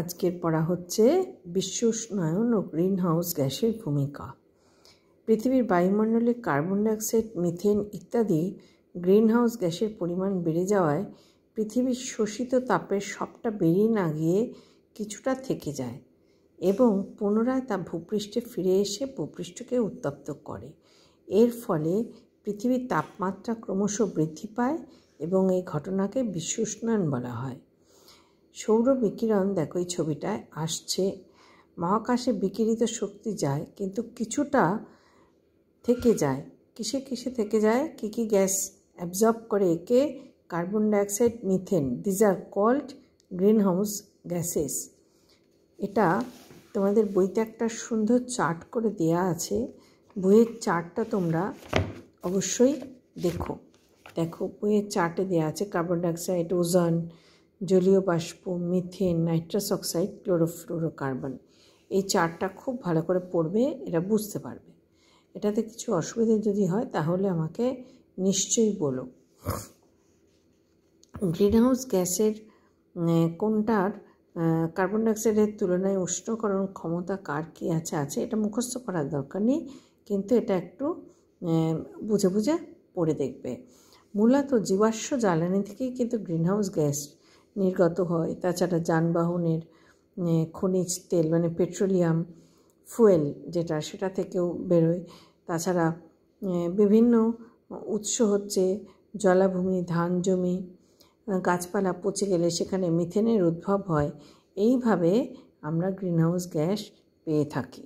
আজকের পড়া হচ্ছে বিশ্ব উষ্ণায়ন ও গ্রিন হাউস গ্যাসের ভূমিকা পৃথিবীর বায়ুমণ্ডলে কার্বন ডাইঅক্সাইড মিথেন ইত্যাদি গ্রিন হাউস গ্যাসের পরিমাণ বেড়ে যাওয়ায় পৃথিবীর শোষিত তাপের সবটা বেরিয়ে না গিয়ে কিছুটা থেকে যায় এবং পুনরায় তা ভূপৃষ্ঠে ফিরে এসে ভূপৃষ্ঠকে উত্তপ্ত করে এর ফলে পৃথিবীর তাপমাত্রা ক্রমশ বৃদ্ধি পায় এবং এই ঘটনাকে বিশ্ব উষ্ণায়ন বলা হয় সৌর বিকিরণ দেখো এই ছবিটায় আসছে মহাকাশে বিকিরিত শক্তি যায় কিন্তু কিছুটা থেকে যায় কিসে কিসে থেকে যায় কী কী গ্যাস অ্যাবজর্ব করে একে carbon dioxide methane these are called greenhouse gases এটা তোমাদের বইতে একটা সুন্দর চার্ট করে দেয়া আছে বইয়ের চার্টটা তোমরা অবশ্যই দেখো দেখো বইয়ের চার্টে দেওয়া আছে কার্বন ডাইঅক্সাইড ওজন জলীয় বাষ্প মিথেন নাইট্রাস অক্সাইড ক্লোরোফ্লোরোকার্বন এই চারটা খুব ভালো করে পড়বে এরা বুঝতে পারবে এটাতে কিছু অসুবিধে যদি হয় তাহলে আমাকে নিশ্চয়ই বলো গ্রিনহাউস গ্যাসের কোনটার কার্বন ডাইঅক্সাইডের তুলনায় উষ্ণকরণ ক্ষমতা কার কী আছে আছে এটা মুখস্থ করার দরকার নেই কিন্তু এটা একটু বুঝে বুঝে পড়ে দেখবে মূলত জীবাশ্ম জ্বালানি থেকেই কিন্তু গ্রিনহাউস গ্যাস নির্গত হয় তাছাড়া যানবাহনের খনিজ তেল মানে পেট্রোলিয়াম ফুয়েল যেটা সেটা থেকেও বেরোয় তাছাড়া বিভিন্ন উৎস হচ্ছে জলাভূমি ধান জমি গাছপালা পচে গেলে সেখানে মিথেনের উদ্ভব হয় এইভাবে আমরা গ্রিনহাউস গ্যাস পেয়ে থাকি